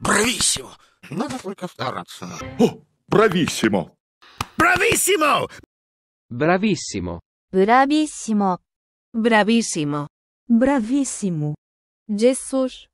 Брависсимо! Надо только стараться. О, брависсимо! Брависсимо! Брависсимо. Bravissimo. Bravissimo. Bravissimo. Gesù.